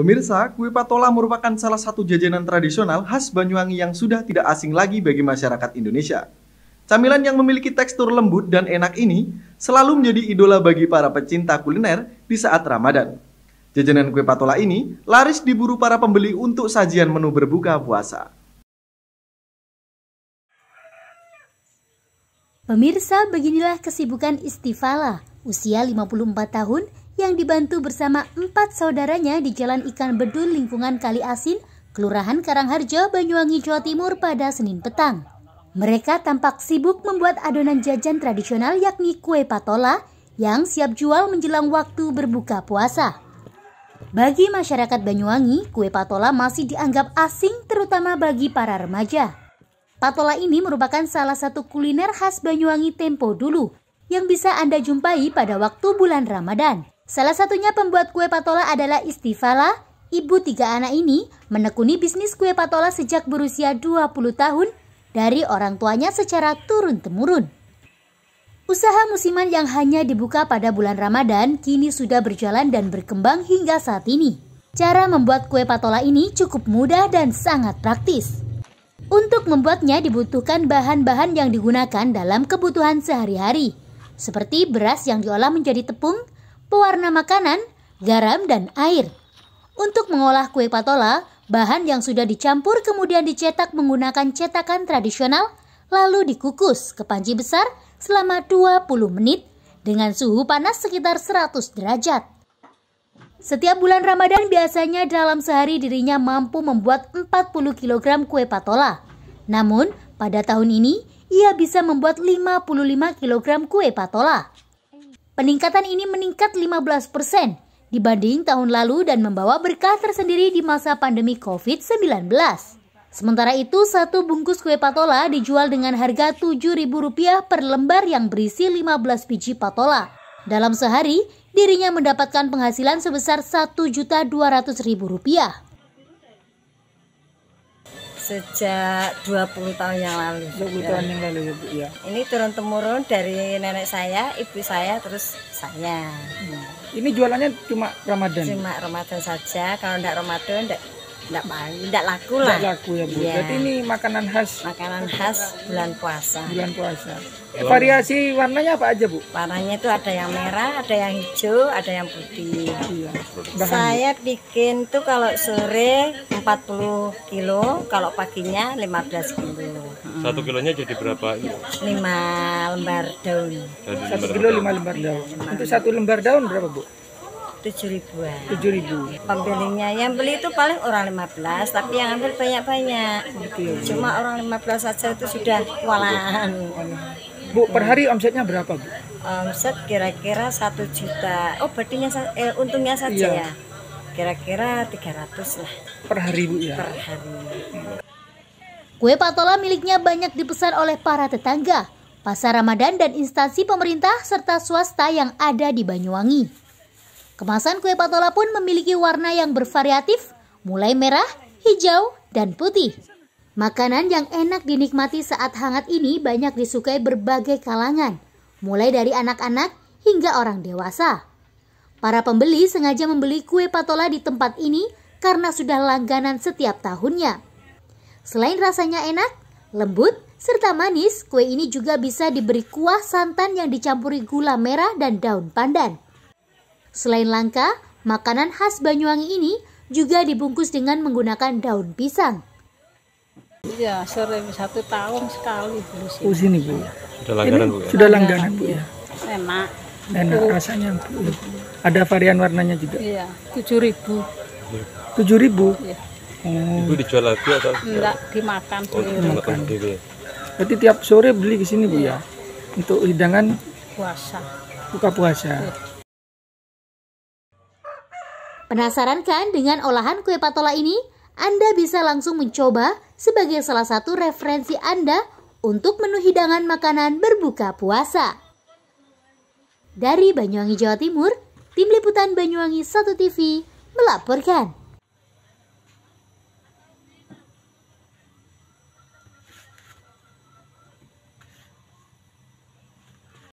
Pemirsa, kue patola merupakan salah satu jajanan tradisional khas Banyuwangi yang sudah tidak asing lagi bagi masyarakat Indonesia. Camilan yang memiliki tekstur lembut dan enak ini selalu menjadi idola bagi para pecinta kuliner di saat Ramadan. Jajanan kue patola ini laris diburu para pembeli untuk sajian menu berbuka puasa. Pemirsa, beginilah kesibukan Istifala, usia 54 tahun, yang dibantu bersama empat saudaranya di Jalan Ikan Bedul lingkungan Kali Asin, Kelurahan Karangharjo, Banyuwangi, Jawa Timur pada Senin petang. Mereka tampak sibuk membuat adonan jajan tradisional yakni kue patola yang siap jual menjelang waktu berbuka puasa. Bagi masyarakat Banyuwangi, kue patola masih dianggap asing terutama bagi para remaja. Patola ini merupakan salah satu kuliner khas Banyuwangi tempo dulu yang bisa Anda jumpai pada waktu bulan Ramadan. Salah satunya pembuat kue patola adalah Istifala. Ibu tiga anak ini menekuni bisnis kue patola sejak berusia 20 tahun dari orang tuanya secara turun-temurun. Usaha musiman yang hanya dibuka pada bulan Ramadan kini sudah berjalan dan berkembang hingga saat ini. Cara membuat kue patola ini cukup mudah dan sangat praktis. Untuk membuatnya dibutuhkan bahan-bahan yang digunakan dalam kebutuhan sehari-hari, seperti beras yang diolah menjadi tepung, pewarna makanan, garam, dan air. Untuk mengolah kue patola, bahan yang sudah dicampur kemudian dicetak menggunakan cetakan tradisional, lalu dikukus ke panci besar selama 20 menit dengan suhu panas sekitar 100 derajat. Setiap bulan Ramadan biasanya dalam sehari dirinya mampu membuat 40 kg kue patola. Namun, pada tahun ini ia bisa membuat 55 kg kue patola. Peningkatan ini meningkat 15% dibanding tahun lalu dan membawa berkah tersendiri di masa pandemi COVID-19. Sementara itu, satu bungkus kue patola dijual dengan harga Rp7.000 per lembar yang berisi 15 biji patola. Dalam sehari, dirinya mendapatkan penghasilan sebesar Rp1.200.000 sejak 20 tahun yang lalu. 20 ya. tahun yang lalu ya, Bu ya. Ini turun temurun dari nenek saya, ibu saya, terus saya. Hmm. Ini jualannya cuma Ramadan. Cuma Ramadan saja. Kalau enggak Ramadan enggak enggak enggak laku lah. Enggak laku ya, Bu. Ya. Berarti ini makanan khas. Makanan khas bulan puasa. Bulan puasa. Eh, Variasi warnanya apa aja, Bu? Warnanya itu ada yang merah, ada yang hijau, ada yang putih. Iya. Saya bikin tuh kalau sore 40 kilo, kalau paginya 15 kilo. Hmm. Satu kilonya jadi berapa? Lima lembar daun. Satu, kilo lima lembar daun. Untuk satu lembar daun berapa, Bu? tujuh ribuan tujuh ribu pembelinya yang beli itu paling orang lima belas tapi yang ambil banyak banyak okay. cuma orang lima belas saja itu sudah kualan Bu, per hari omsetnya berapa, Bu? Omset kira-kira satu juta. Oh, badinya eh, untungnya saja iya. ya. Kira-kira 300 lah. Per hari, Bu, ya? Per hari. Kue patola miliknya banyak dipesan oleh para tetangga, pasar Ramadan dan instansi pemerintah serta swasta yang ada di Banyuwangi. Kemasan kue patola pun memiliki warna yang bervariatif, mulai merah, hijau, dan putih. Makanan yang enak dinikmati saat hangat ini banyak disukai berbagai kalangan, mulai dari anak-anak hingga orang dewasa. Para pembeli sengaja membeli kue patola di tempat ini karena sudah langganan setiap tahunnya. Selain rasanya enak, lembut, serta manis, kue ini juga bisa diberi kuah santan yang dicampuri gula merah dan daun pandan. Selain langka, makanan khas Banyuwangi ini juga dibungkus dengan menggunakan daun pisang. Iya, sering satu tahun sekali beli sini. Oh, sini Bu. Ya? Sudah langganan Bu ya? Sudah langganan Bu ya. Iya, enak. Enak rasanya Bu. Ya? Ada varian warnanya juga. Iya, 7000. ribu. Iya. Oh. Ibu dijual lagi atau? Enggak, dimakan oh, sendiri. Oh, dimakan sendiri. Ya? Berarti tiap sore beli ke sini Bu ya? Iya. Untuk hidangan puasa. Buka puasa. Iya. Penasaran kan dengan olahan kue patola ini? Anda bisa langsung mencoba sebagai salah satu referensi Anda untuk menu hidangan makanan berbuka puasa. Dari Banyuwangi, Jawa Timur, Tim Liputan Banyuwangi 1 TV melaporkan.